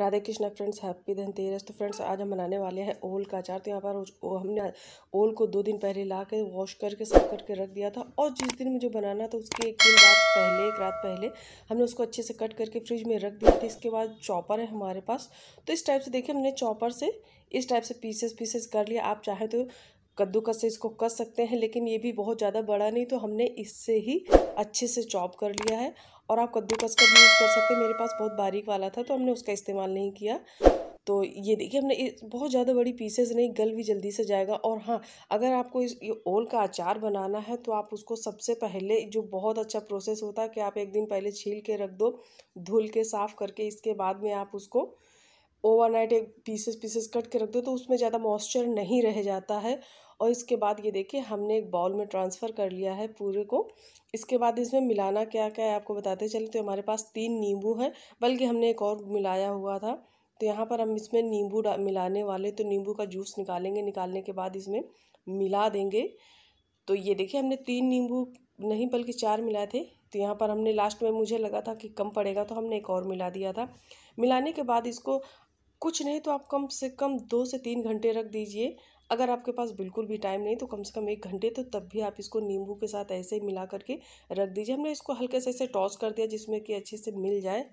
Radhe Krishna friends happy Dhanteras तो friends आज हम बनाने वाले हैं ओल का अचार तो यहाँ पर हमने ओल को दो दिन पहले ला के वॉश करके साफ करके रख दिया था और जिस दिन मुझे बनाना था उसके एक दिन रात पहले एक रात पहले हमने उसको अच्छे से कट करके फ्रिज में रख दिया था इसके बाद चॉपर है हमारे पास तो इस टाइप से देखिए हमने चॉपर से इस टाइप से पीसेस पीसेस कर लिया आप चाहें तो कद्दूकस से इसको कस सकते हैं लेकिन ये भी बहुत ज़्यादा बड़ा नहीं तो हमने इससे ही अच्छे से चॉप कर लिया है और आप कद्दूकस का भी यूज़ कर सकते हैं मेरे पास बहुत बारीक वाला था तो हमने उसका इस्तेमाल नहीं किया तो ये देखिए हमने बहुत ज़्यादा बड़ी पीसेस नहीं गल भी जल्दी से जाएगा और हाँ अगर आपको इस ये ओल का अचार बनाना है तो आप उसको सबसे पहले जो बहुत अच्छा प्रोसेस होता है कि आप एक दिन पहले छील के रख दो धुल के साफ़ करके इसके बाद में आप उसको ओवरनाइट एक पीसेस पीसेस कट के रख दो तो उसमें ज़्यादा मॉइस्चर नहीं रह जाता है और इसके बाद ये देखिए हमने एक बाउल में ट्रांसफ़र कर लिया है पूरे को इसके बाद इसमें मिलाना क्या क्या है आपको बताते चले तो हमारे पास तीन नींबू हैं बल्कि हमने एक और मिलाया हुआ था तो यहाँ पर हम इसमें नींबू मिलाने वाले तो नींबू का जूस निकालेंगे निकालने के बाद इसमें मिला देंगे तो ये देखिए हमने तीन नींबू नहीं बल्कि चार मिलाए थे तो यहाँ पर हमने लास्ट में मुझे लगा था कि कम पड़ेगा तो हमने एक और मिला दिया था मिलाने के बाद इसको कुछ नहीं तो आप कम से कम दो से तीन घंटे रख दीजिए अगर आपके पास बिल्कुल भी टाइम नहीं तो कम से कम एक घंटे तो तब भी आप इसको नींबू के साथ ऐसे ही मिला करके रख दीजिए हमने इसको हल्के से ऐसे टॉस कर दिया जिसमें कि अच्छे से मिल जाए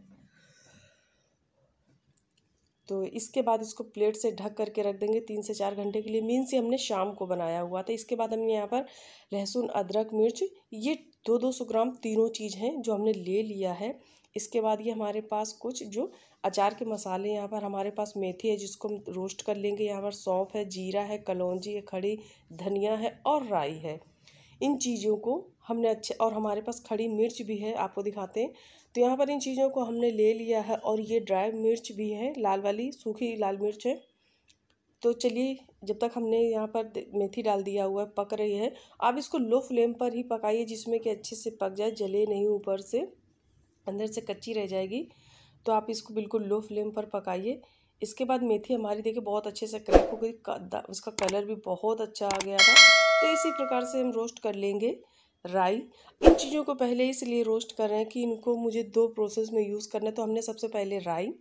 तो इसके बाद इसको प्लेट से ढक करके रख देंगे तीन से चार घंटे के लिए मीन्स ये हमने शाम को बनाया हुआ था इसके बाद हमने यहाँ पर लहसुन अदरक मिर्च ये दो दो सौ ग्राम तीनों चीज़ हैं जो हमने ले लिया है इसके बाद ये हमारे पास कुछ जो अचार के मसाले यहाँ पर हमारे पास मेथी है जिसको हम रोस्ट कर लेंगे यहाँ पर सौंफ है जीरा है कलौजी है खड़ी धनिया है और राई है इन चीज़ों को हमने अच्छे और हमारे पास खड़ी मिर्च भी है आपको दिखाते हैं तो यहाँ पर इन चीज़ों को हमने ले लिया है और ये ड्राई मिर्च भी है लाल वाली सूखी लाल मिर्च है तो चलिए जब तक हमने यहाँ पर मेथी डाल दिया हुआ है पक रही है आप इसको लो फ्लेम पर ही पकाइए जिसमें कि अच्छे से पक जाए जले नहीं ऊपर से अंदर से कच्ची रह जाएगी तो आप इसको बिल्कुल लो फ्लेम पर पकाइए इसके बाद मेथी हमारी देखिए बहुत अच्छे से क्रैक हो गई उसका कलर भी बहुत अच्छा आ गया था तो इसी प्रकार से हम रोस्ट कर लेंगे राई इन चीज़ों को पहले इसलिए रोस्ट कर रहे हैं कि इनको मुझे दो प्रोसेस में यूज़ करना है तो हमने सबसे पहले राई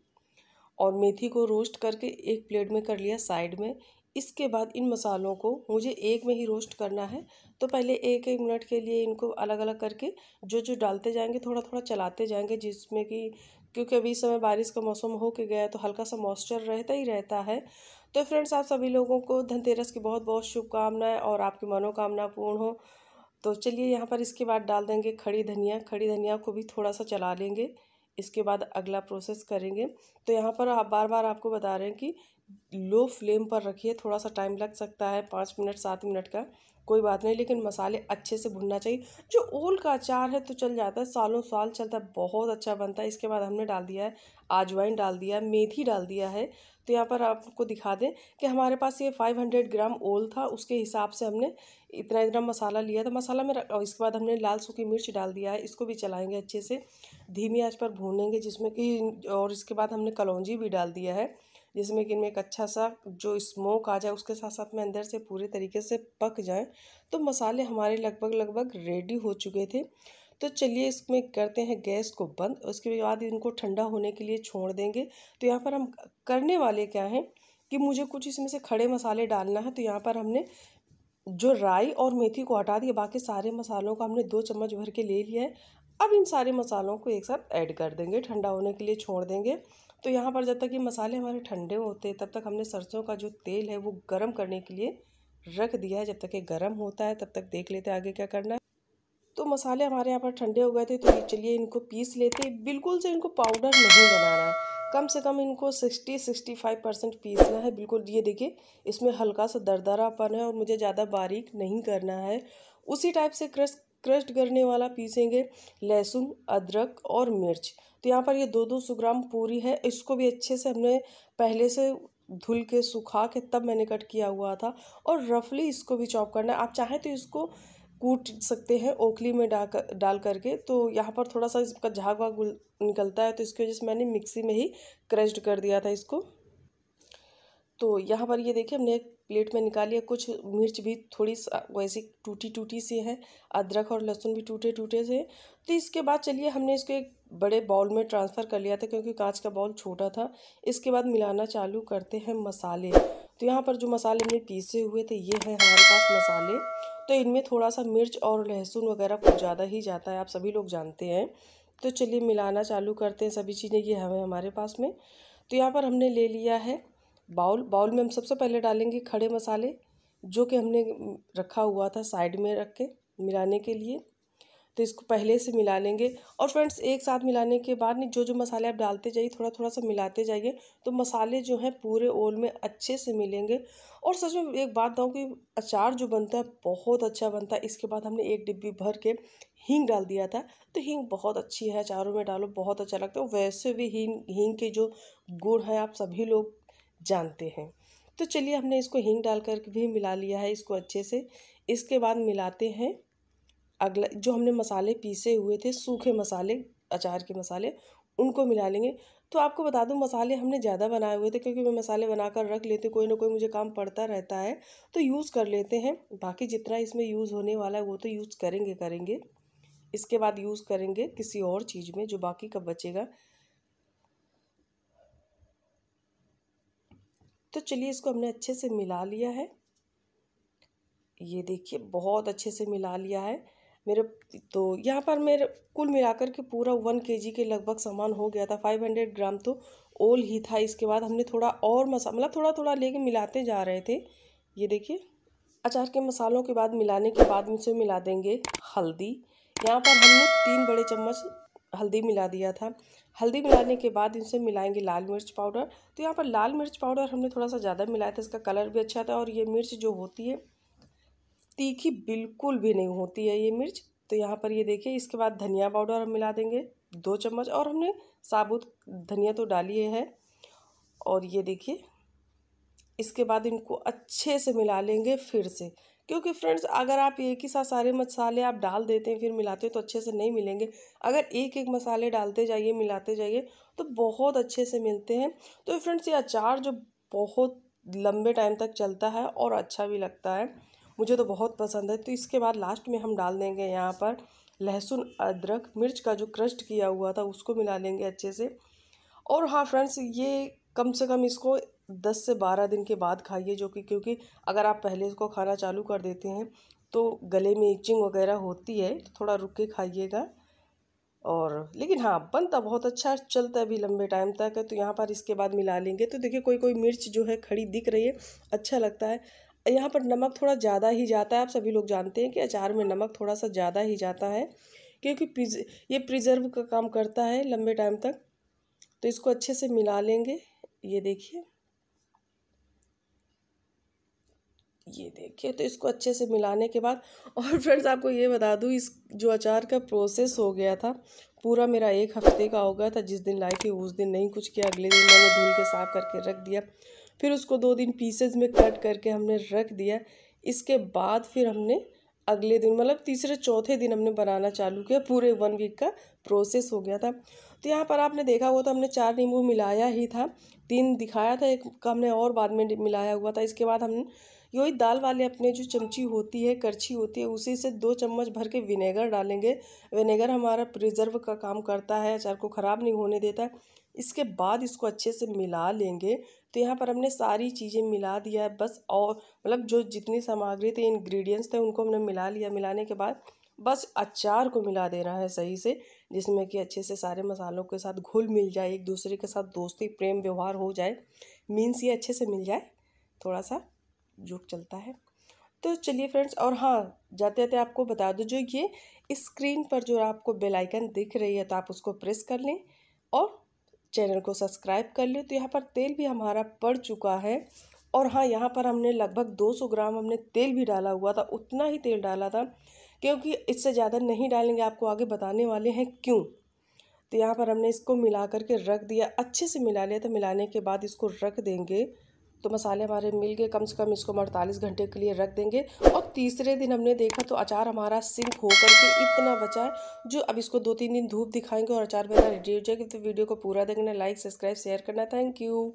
और मेथी को रोस्ट करके एक प्लेट में कर लिया साइड में इसके बाद इन मसालों को मुझे एक में ही रोस्ट करना है तो पहले एक एक मिनट के लिए इनको अलग अलग करके जो जो डालते जाएंगे थोड़ा थोड़ा चलाते जाएंगे जिसमें कि क्योंकि अभी इस समय बारिश का मौसम हो के गया तो हल्का सा मॉइस्चर रहता ही रहता है तो फ्रेंड्स आप सभी लोगों को धनतेरस की बहुत बहुत शुभकामनाएं और आपकी मनोकामना पूर्ण हो तो चलिए यहाँ पर इसके बाद डाल देंगे खड़ी धनिया खड़ी धनिया को भी थोड़ा सा चला लेंगे इसके बाद अगला प्रोसेस करेंगे तो यहाँ पर आप बार बार आपको बता रहे हैं कि लो फ्लेम पर रखिए थोड़ा सा टाइम लग सकता है पाँच मिनट सात मिनट का कोई बात नहीं लेकिन मसाले अच्छे से भुनना चाहिए जो ओल का अचार है तो चल जाता है सालों साल चलता है बहुत अच्छा बनता है इसके बाद हमने डाल दिया है आजवाइन डाल दिया है मेथी डाल दिया है तो यहाँ पर आपको दिखा दें कि हमारे पास ये 500 ग्राम ओल था उसके हिसाब से हमने इतना इतना मसाला लिया था मसाला में और इसके बाद हमने लाल सूखी मिर्च डाल दिया है इसको भी चलाएँगे अच्छे से धीमी आँच पर भूनेंगे जिसमें कि और इसके बाद हमने कलौजी भी डाल दिया है जिसमें कि इनमें एक अच्छा सा जो स्मोक आ जाए उसके साथ साथ में अंदर से पूरे तरीके से पक जाए तो मसाले हमारे लगभग लगभग रेडी हो चुके थे तो चलिए इसमें करते हैं गैस को बंद उसके बाद इनको ठंडा होने के लिए छोड़ देंगे तो यहाँ पर हम करने वाले क्या हैं कि मुझे कुछ इसमें से खड़े मसाले डालना है तो यहाँ पर हमने जो राई और मेथी को हटा दिया बाकी सारे मसालों को हमने दो चम्मच भर के ले लिया है अब इन सारे मसालों को एक साथ ऐड कर देंगे ठंडा होने के लिए छोड़ देंगे तो यहाँ पर जब तक ये मसाले हमारे ठंडे होते हैं तब तक हमने सरसों का जो तेल है वो गर्म करने के लिए रख दिया है जब तक ये गर्म होता है तब तक देख लेते हैं आगे क्या करना है तो मसाले हमारे यहाँ पर ठंडे हो गए थे तो चलिए इनको पीस लेते बिल्कुल से इनको पाउडर नहीं बनाना है कम से कम इनको सिक्सटी सिक्सटी फाइव परसेंट पीसना है बिल्कुल ये देखिए इसमें हल्का सा दरदरापन है और मुझे ज़्यादा बारीक नहीं करना है उसी टाइप से क्रश क्रश्ड करने वाला पीसेंगे लहसुन अदरक और मिर्च तो यहाँ पर ये दो दो सौ ग्राम पूरी है इसको भी अच्छे से हमने पहले से धुल के सुखा के तब मैंने कट किया हुआ था और रफली इसको भी चॉप करना है आप चाहें तो इसको कूट सकते हैं ओखली में डाल कर डाल करके तो यहाँ पर थोड़ा सा इसका झाग वाग निकलता है तो इसकी वजह से मैंने मिक्सी में ही क्रश्ड कर दिया था इसको तो यहाँ पर ये देखिए हमने एक प्लेट में निकाली है कुछ मिर्च भी थोड़ी वैसी टूटी टूटी सी है अदरक और लहसुन भी टूटे टूटे से तो इसके बाद चलिए हमने इसको एक बड़े बाउल में ट्रांसफ़र कर लिया था क्योंकि कांच का बाउल छोटा था इसके बाद मिलाना चालू करते हैं मसाले तो यहाँ पर जो मसाले हमने पीसे हुए थे ये हैं हमारे पास मसाले तो इनमें थोड़ा सा मिर्च और लहसुन वगैरह कुछ ज़्यादा ही जाता है आप सभी लोग जानते हैं तो चलिए मिलाना चालू करते हैं सभी चीज़ें ये हमें हमारे पास में तो यहाँ पर हमने ले लिया है बाउल बाउल में हम सबसे पहले डालेंगे खड़े मसाले जो कि हमने रखा हुआ था साइड में रख के मिलाने के लिए तो इसको पहले से मिला लेंगे और फ्रेंड्स एक साथ मिलाने के बाद नहीं जो जो मसाले आप डालते जाइए थोड़ा थोड़ा सा मिलाते जाइए तो मसाले जो हैं पूरे ओल में अच्छे से मिलेंगे और सच में एक बात बताऊँ कि अचार जो बनता है बहुत अच्छा बनता है इसके बाद हमने एक डिब्बी भर के हींग डाल दिया था तो हींग बहुत अच्छी है अचारों में डालो बहुत अच्छा लगता है वैसे भी हींग हींग के जो गुण है आप सभी लोग जानते हैं तो चलिए हमने इसको हींग डाल कर भी मिला लिया है इसको अच्छे से इसके बाद मिलाते हैं अगला जो हमने मसाले पीसे हुए थे सूखे मसाले अचार के मसाले उनको मिला लेंगे तो आपको बता दूं मसाले हमने ज़्यादा बनाए हुए थे क्योंकि मैं मसाले बनाकर रख लेते कोई ना कोई मुझे काम पड़ता रहता है तो यूज़ कर लेते हैं बाकी जितना इसमें यूज़ होने वाला है वो तो यूज़ करेंगे करेंगे इसके बाद यूज़ करेंगे किसी और चीज़ में जो बाकी का बचेगा तो चलिए इसको हमने अच्छे से मिला लिया है ये देखिए बहुत अच्छे से मिला लिया है मेरे तो यहाँ पर मेरे कुल मिलाकर के पूरा वन के जी के लगभग सामान हो गया था फाइव हंड्रेड ग्राम तो ओल ही था इसके बाद हमने थोड़ा और मसा मतलब थोड़ा थोड़ा लेके मिलाते जा रहे थे ये देखिए अचार के मसालों के बाद मिलाने के बाद उनसे मिला देंगे हल्दी यहाँ पर हमने तीन बड़े चम्मच हल्दी मिला दिया था हल्दी मिलाने के बाद इनसे मिलाएंगे लाल मिर्च पाउडर तो यहाँ पर लाल मिर्च पाउडर हमने थोड़ा सा ज़्यादा मिलाया था इसका कलर भी अच्छा था और ये मिर्च जो होती है तीखी बिल्कुल भी नहीं होती है ये मिर्च तो यहाँ पर ये देखिए इसके बाद धनिया पाउडर हम मिला देंगे दो चम्मच और हमने साबुत धनिया तो डाली है और ये देखिए इसके बाद इनको अच्छे से मिला लेंगे फिर से क्योंकि फ्रेंड्स अगर आप एक ही साथ सारे मसाले आप डाल देते हैं फिर मिलाते हैं तो अच्छे से नहीं मिलेंगे अगर एक एक मसाले डालते जाइए मिलाते जाइए तो बहुत अच्छे से मिलते हैं तो फ्रेंड्स ये अचार जो बहुत लंबे टाइम तक चलता है और अच्छा भी लगता है मुझे तो बहुत पसंद है तो इसके बाद लास्ट में हम डाल देंगे यहाँ पर लहसुन अदरक मिर्च का जो क्रस्ट किया हुआ था उसको मिला लेंगे अच्छे से और हाँ फ्रेंड्स ये कम से कम इसको दस से बारह दिन के बाद खाइए जो कि क्योंकि अगर आप पहले इसको खाना चालू कर देते हैं तो गले में इचिंग वगैरह होती है तो थोड़ा रुक के खाइएगा और लेकिन हाँ बनता बहुत अच्छा चलता है अभी लंबे टाइम तक तो यहाँ पर इसके बाद मिला लेंगे तो देखिए कोई कोई मिर्च जो है खड़ी दिख रही है अच्छा लगता है यहाँ पर नमक थोड़ा ज़्यादा ही जाता है आप सभी लोग जानते हैं कि अचार में नमक थोड़ा सा ज़्यादा ही जाता है क्योंकि प्रिज ये प्रिजर्व का काम करता है लंबे टाइम तक तो इसको अच्छे से मिला लेंगे ये देखिए ये देखिए तो इसको अच्छे से मिलाने के बाद और फ्रेंड्स आपको ये बता दूँ इस जो अचार का प्रोसेस हो गया था पूरा मेरा एक हफ्ते का हो गया था जिस दिन लाई थी उस दिन नहीं कुछ किया अगले दिन मैंने धुल के साफ़ करके रख दिया फिर उसको दो दिन पीसेज में कट करके हमने रख दिया इसके बाद फिर हमने अगले दिन मतलब तीसरे चौथे दिन हमने बनाना चालू किया पूरे वन वीक का प्रोसेस हो गया था तो यहाँ पर आपने देखा हुआ तो हमने चार नींबू मिलाया ही था तीन दिखाया था एक का हमने और बाद में मिलाया हुआ था इसके बाद हम यही दाल वाले अपने जो चमची होती है करछी होती है उसी से दो चम्मच भर के विनेगर डालेंगे विनेगर हमारा प्रिजर्व का काम करता है अचार को ख़राब नहीं होने देता है इसके बाद इसको अच्छे से मिला लेंगे तो यहाँ पर हमने सारी चीज़ें मिला दिया है बस और मतलब जो जितनी सामग्री थी इंग्रेडिएंट्स थे उनको हमने मिला लिया मिलाने के बाद बस अचार को मिला देना है सही से जिसमें कि अच्छे से सारे मसालों के साथ घुल मिल जाए एक दूसरे के साथ दोस्ती प्रेम व्यवहार हो जाए मीन्स ये अच्छे से मिल जाए थोड़ा सा जो चलता है तो चलिए फ्रेंड्स और हाँ जाते जाते आपको बता दो जो ये स्क्रीन पर जो आपको बेल आइकन दिख रही है तो आप उसको प्रेस कर लें और चैनल को सब्सक्राइब कर लें तो यहाँ पर तेल भी हमारा पड़ चुका है और हाँ यहाँ पर हमने लगभग 200 ग्राम हमने तेल भी डाला हुआ था उतना ही तेल डाला था क्योंकि इससे ज़्यादा नहीं डालेंगे आपको आगे बताने वाले हैं क्यों तो यहाँ पर हमने इसको मिला करके रख दिया अच्छे से मिला लिया था मिलाने के बाद इसको रख देंगे तो मसाले हमारे मिल गए कम से कम इसको हम अड़तालीस घंटे के लिए रख देंगे और तीसरे दिन हमने देखा तो अचार हमारा सिंक होकर के इतना बचा है जो अब इसको दो तीन दिन धूप दिखाएंगे और अचार बना रेडी हो जाएगी तो वीडियो को पूरा देखना लाइक सब्सक्राइब शेयर करना थैंक यू